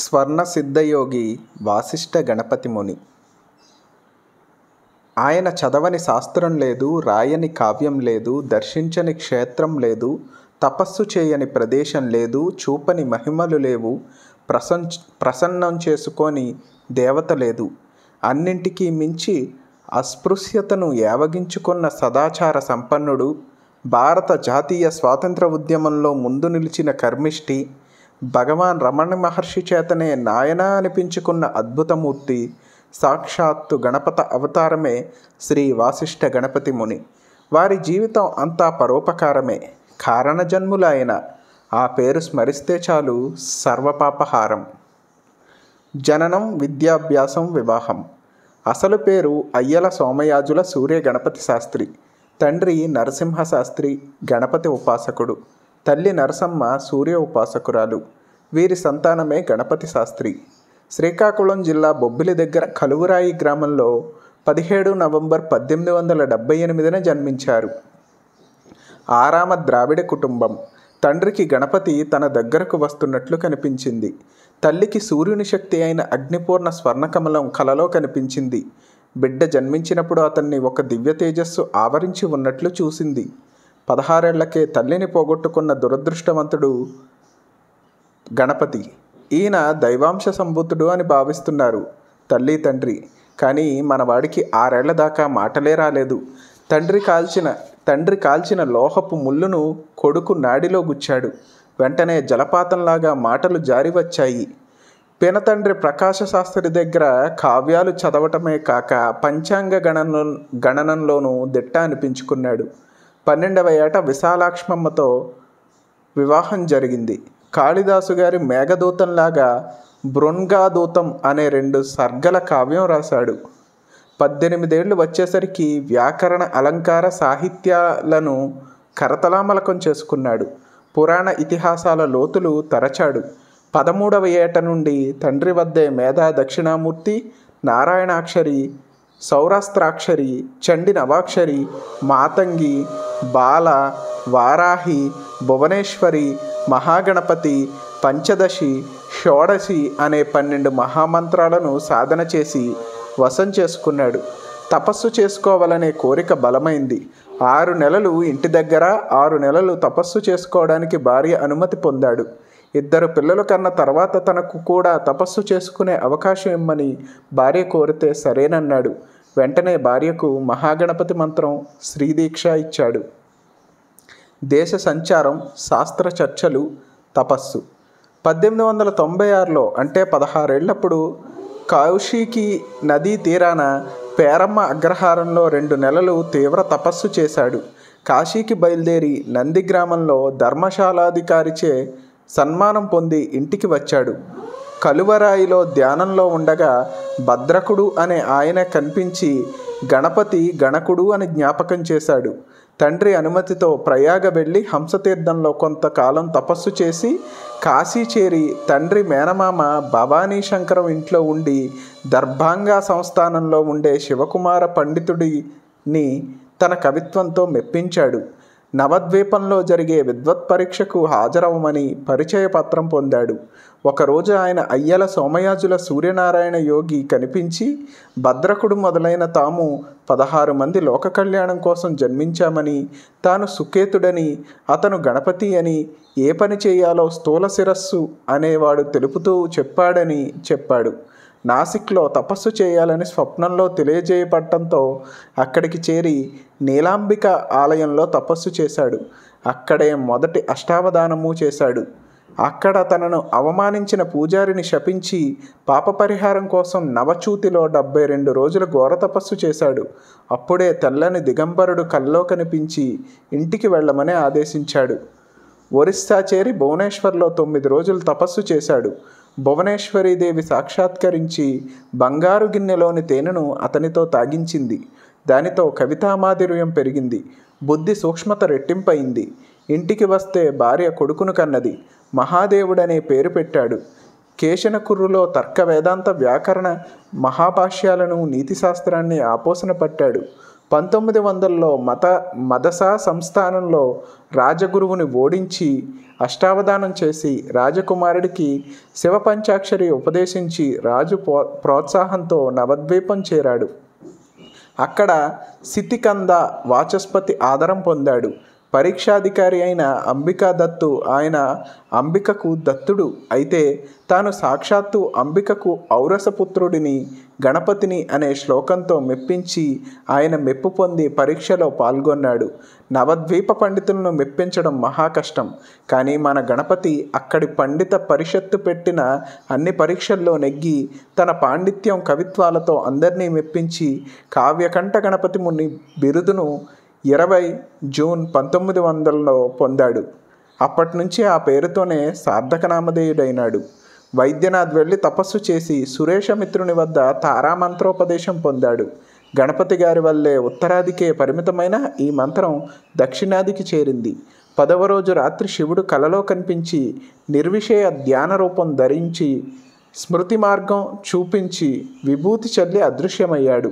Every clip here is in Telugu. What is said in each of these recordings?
స్వర్ణ సిద్ధయోగి వాసిష్ఠ గణపతి ముని ఆయన చదవని శాస్త్రం లేదు రాయని కావ్యం లేదు దర్శించని క్షేత్రం లేదు తపస్సు చేయని ప్రదేశం లేదు చూపని మహిమలు లేవు ప్రసం ప్రసన్నం చేసుకొని దేవత లేదు అన్నింటికీ మించి అస్పృశ్యతను ఏవగించుకున్న సదాచార సంపన్నుడు భారత జాతీయ స్వాతంత్ర ఉద్యమంలో ముందు నిలిచిన కర్మిష్టి భగవాన్ రమణ మహర్షి చేతనే నాయన అనిపించుకున్న అద్భుతమూర్తి సాక్షాత్తు గణపత అవతారమే శ్రీ వాసిష్ఠ గణపతి ముని వారి జీవితం అంతా పరోపకారమే కారణజన్ములైన ఆ పేరు స్మరిస్తే చాలు సర్వపాపహారం జననం విద్యాభ్యాసం వివాహం అసలు పేరు అయ్యల సోమయాజుల సూర్య గణపతి శాస్త్రి తండ్రి నరసింహ శాస్త్రి గణపతి ఉపాసకుడు తల్లి నరసమ్మ సూర్య ఉపాసకురాలు వీరి సంతానమే గణపతి శాస్త్రి శ్రీకాకుళం జిల్లా బొబ్బిలి దగ్గర కలువురాయి గ్రామంలో పదిహేడు నవంబర్ పద్దెనిమిది వందల డెబ్బై ఎనిమిదిన జన్మించారు ఆరామ ద్రావిడ కుటుంబం తండ్రికి గణపతి తన దగ్గరకు వస్తున్నట్లు కనిపించింది తల్లికి సూర్యుని శక్తి అయిన అగ్నిపూర్ణ స్వర్ణకమలం కలలో కనిపించింది బిడ్డ జన్మించినప్పుడు అతన్ని ఒక దివ్య తేజస్సు ఆవరించి ఉన్నట్లు చూసింది పదహారేళ్లకే తల్లిని పోగొట్టుకున్న దురదృష్టవంతుడు గణపతి ఈయన దైవాంశ సంబుద్ధుడు అని భావిస్తున్నారు తల్లి తండ్రి కానీ మనవాడికి ఆరేళ్ల దాకా మాటలే రాలేదు తండ్రి కాల్చిన తండ్రి కాల్చిన లోహపు ముళ్ళును కొడుకు నాడిలో గుచ్చాడు వెంటనే జలపాతంలాగా మాటలు జారి వచ్చాయి పినతండ్రి ప్రకాశ శాస్త్రి దగ్గర కావ్యాలు చదవటమే కాక పంచాంగ గణన గణనంలోనూ దిట్ట అనిపించుకున్నాడు పన్నెండవ ఏట విశాలాక్ష్మమ్మతో వివాహం జరిగింది కాళిదాసు గారి మేఘదూతంలాగా బృంగాదూతం అనే రెండు సర్గల కావ్యం రాశాడు పద్దెనిమిదేళ్లు వచ్చేసరికి వ్యాకరణ అలంకార సాహిత్యాలను కరతలామలకం చేసుకున్నాడు పురాణ ఇతిహాసాల లోతులు తరచాడు పదమూడవ ఏట నుండి తండ్రి వద్దే మేధా దక్షిణామూర్తి నారాయణాక్షరి సౌరాస్త్రాక్షరి చండి నవాక్షరి మాతంగి బాల వారాహి భువనేశ్వరి మహాగణపతి పంచదశి షోడశి అనే పన్నెండు మహామంత్రాలను సాధన చేసి వశం చేసుకున్నాడు తపస్సు చేసుకోవాలనే కోరిక బలమైంది ఆరు నెలలు ఇంటి దగ్గర ఆరు నెలలు తపస్సు చేసుకోవడానికి భార్య అనుమతి పొందాడు ఇద్దరు పిల్లలు కన్న తర్వాత తనకు కూడా తపస్సు చేసుకునే అవకాశం ఇమ్మని భార్య కోరితే సరేనన్నాడు వెంటనే భార్యకు మహాగణపతి మంత్రం శ్రీదీక్ష ఇచ్చాడు దేశ సంచారం శాస్త్ర చర్చలు తపస్సు పద్దెనిమిది వందల తొంభై ఆరులో అంటే పదహారేళ్లప్పుడు కౌశీకి నదీ తీరాన పేరమ్మ అగ్రహారంలో రెండు నెలలు తీవ్ర తపస్సు చేశాడు కాశీకి బయలుదేరి నంది గ్రామంలో ధర్మశాలాధికారిచే సన్మానం పొంది ఇంటికి వచ్చాడు కలువరాయిలో ధ్యానంలో ఉండగా భద్రకుడు అనే ఆయన కనిపించి గణపతి గణకుడు అని జ్ఞాపకం చేశాడు తండ్రి అనుమతితో ప్రయాగ వెళ్ళి హంసతీర్థంలో కొంతకాలం తపస్సు చేసి కాశీ చేరి తండ్రి మేనమామ భవానీ శంకరం ఇంట్లో ఉండి దర్భాంగా సంస్థానంలో ఉండే శివకుమార పండితుడిని తన కవిత్వంతో మెప్పించాడు నవద్వీపంలో జరిగే విద్వత్ పరీక్షకు హాజరవమని పరిచయ పత్రం పొందాడు ఒకరోజు ఆయన అయ్యల సోమయాజుల సూర్యనారాయణ యోగి కనిపించి భద్రకుడు మొదలైన తాము పదహారు మంది లోక కళ్యాణం కోసం జన్మించామని తాను సుకేతుడని అతను గణపతి అని ఏ పని చేయాలో స్థూల శిరస్సు అనేవాడు తెలుపుతూ చెప్పాడని చెప్పాడు నాసిక్లో తపస్సు చేయాలని స్వప్నంలో తెలియజేయబడటంతో అక్కడికి చేరి నీలాంబిక ఆలయంలో తపస్సు చేశాడు అక్కడే మొదటి అష్టావధానము చేశాడు అక్కడ తనను అవమానించిన పూజారిని శపించి పాప పరిహారం కోసం నవచూతిలో డెబ్బై రెండు రోజుల ఘోర తపస్సు చేశాడు అప్పుడే తెల్లని దిగంబరుడు కల్లో కనిపించి ఇంటికి వెళ్ళమని ఆదేశించాడు ఒరిస్సా చేరి భువనేశ్వర్లో తొమ్మిది రోజులు తపస్సు చేశాడు భువనేశ్వరీదేవి సాక్షాత్కరించి బంగారు గిన్నెలోని తేనెను అతనితో తాగించింది దానితో కవితామాధుర్యం పెరిగింది బుద్ధి సూక్ష్మత రెట్టింపయింది ఇంటికి వస్తే భార్య కొడుకును కన్నది మహాదేవుడనే పేరు పెట్టాడు కేశనకుర్రులో తర్క వేదాంత వ్యాకరణ మహాభాష్యాలను నీతిశాస్త్రాన్ని ఆపోసన పట్టాడు పంతొమ్మిది వందల్లో మత మదసా సంస్థానంలో రాజగురువుని ఓడించి అష్టావధానం చేసి రాజకుమారుడికి శివపంచాక్షరి ఉపదేశించి రాజు ప్రో ప్రోత్సాహంతో నవద్వీపం చేరాడు అక్కడ సితికంద వాచస్పతి ఆదరం పొందాడు పరీక్షాధికారి అయిన అంబికా దత్తు ఆయన అంబికకు దత్తుడు అయితే తాను సాక్షాత్తు అంబికకు ఔరసపుత్రుడిని గణపతిని అనే శ్లోకంతో మెప్పించి ఆయన మెప్పు పొంది పరీక్షలో పాల్గొన్నాడు నవద్వీప పండితులను మెప్పించడం మహాకష్టం కానీ మన గణపతి అక్కడి పండిత పరిషత్తు పెట్టిన అన్ని పరీక్షల్లో నెగ్గి తన పాండిత్యం కవిత్వాలతో అందరినీ మెప్పించి కావ్యకంఠ గణపతి ముని బిరుదును ఇరవై జూన్ పంతొమ్మిది వందలలో పొందాడు అప్పటి నుంచి ఆ పేరుతోనే సార్థకనామధేయుడైనాడు వైద్యనాథ్ వెళ్ళి తపస్సు చేసి సురేషమిత్రుని వద్ద తారామంత్రోపదేశం పొందాడు గణపతి గారి వల్లే ఉత్తరాదికే పరిమితమైన ఈ మంత్రం దక్షిణాదికి చేరింది పదవ రోజు రాత్రి శివుడు కలలో కనిపించి నిర్విషయ ధ్యాన రూపం ధరించి స్మృతి మార్గం చూపించి విభూతి చల్లి అదృశ్యమయ్యాడు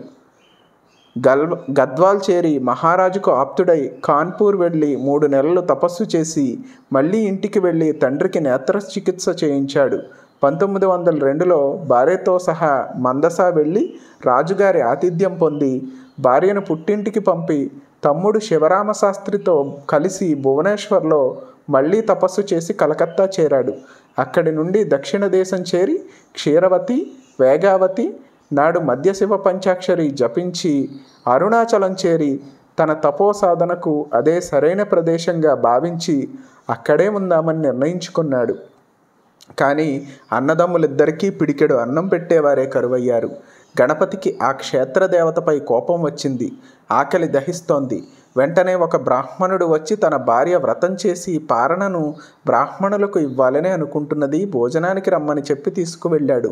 గల్ గద్వాల్ చేరి మహారాజుకు ఆప్తుడై కాన్పూర్ వెళ్ళి మూడు నెలలు తపస్సు చేసి మళ్ళీ ఇంటికి వెళ్ళి తండ్రికి నేత్ర చికిత్స చేయించాడు పంతొమ్మిది వందల రెండులో భార్యతో సహా మందసా వెళ్ళి రాజుగారి ఆతిథ్యం పొంది భార్యను పుట్టింటికి పంపి తమ్ముడు శివరామశాస్త్రితో కలిసి భువనేశ్వర్లో మళ్ళీ తపస్సు చేసి కలకత్తా చేరాడు అక్కడి నుండి దక్షిణ దేశం చేరి క్షీరవతి వేగావతి నాడు మధ్యశివ పంచాక్షరి జపించి అరుణాచలం చేరి తన తపో సాధనకు అదే సరైన ప్రదేశంగా భావించి అక్కడే ఉందామని నిర్ణయించుకున్నాడు కానీ అన్నదమ్ములిద్దరికీ పిడికెడు అన్నం పెట్టేవారే కరువయ్యారు గణపతికి ఆ క్షేత్రదేవతపై కోపం వచ్చింది ఆకలి దహిస్తోంది వెంటనే ఒక బ్రాహ్మణుడు వచ్చి తన భార్య వ్రతం చేసి పారణను బ్రాహ్మణులకు ఇవ్వాలని అనుకుంటున్నది భోజనానికి రమ్మని చెప్పి తీసుకువెళ్ళాడు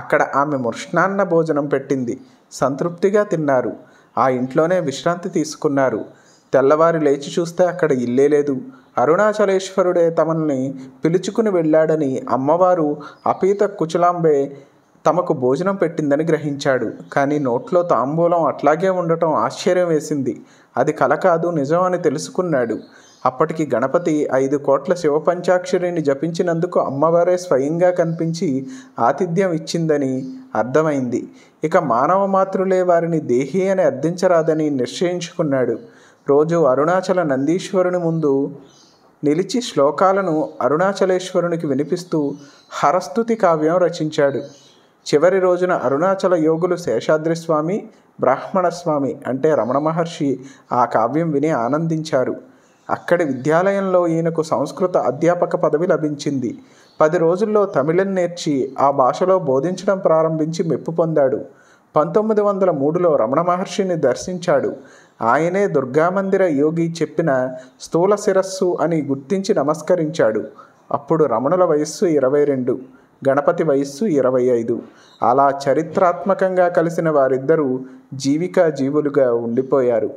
అక్కడ ఆమె మృష్ణాన్న భోజనం పెట్టింది సంతృప్తిగా తిన్నారు ఆ ఇంట్లోనే విశ్రాంతి తీసుకున్నారు తెల్లవారు లేచి చూస్తే అక్కడ ఇల్లే లేదు అరుణాచలేశ్వరుడే తమల్ని పిలుచుకుని వెళ్ళాడని అమ్మవారు అపీత కుచులాంబే తమకు భోజనం పెట్టిందని గ్రహించాడు కానీ నోట్లో తాంబూలం అట్లాగే ఉండటం ఆశ్చర్యం వేసింది అది కల కాదు నిజం అని తెలుసుకున్నాడు అప్పటికి గణపతి ఐదు కోట్ల శివపంచాక్షరిని జపించినందుకు అమ్మవారే స్వయంగా కనిపించి ఆతిథ్యం ఇచ్చిందని అర్థమైంది ఇక మానవ మాతృలే వారిని దేహి అని అర్థించరాదని నిశ్చయించుకున్నాడు రోజు అరుణాచల నందీశ్వరుని ముందు నిలిచి శ్లోకాలను అరుణాచలేశ్వరునికి వినిపిస్తూ హరస్తుతి కావ్యం రచించాడు చివరి రోజున అరుణాచల యోగులు శేషాద్రి స్వామి బ్రాహ్మణస్వామి అంటే రమణ మహర్షి ఆ కావ్యం విని ఆనందించారు అక్కడి విద్యాలయంలో ఈయనకు సంస్కృత అధ్యాపక పదవి లభించింది పది రోజుల్లో తమిళం నేర్చి ఆ భాషలో బోధించడం ప్రారంభించి మెప్పు పొందాడు పంతొమ్మిది వందల మూడులో రమణ మహర్షిని దర్శించాడు ఆయనే దుర్గామందిర యోగి చెప్పిన స్థూల శిరస్సు అని గుర్తించి నమస్కరించాడు అప్పుడు రమణుల వయస్సు ఇరవై రెండు గణపతి వయస్సు ఇరవై ఐదు అలా చరిత్రాత్మకంగా కలిసిన వారిద్దరూ జీవికా జీవులుగా ఉండిపోయారు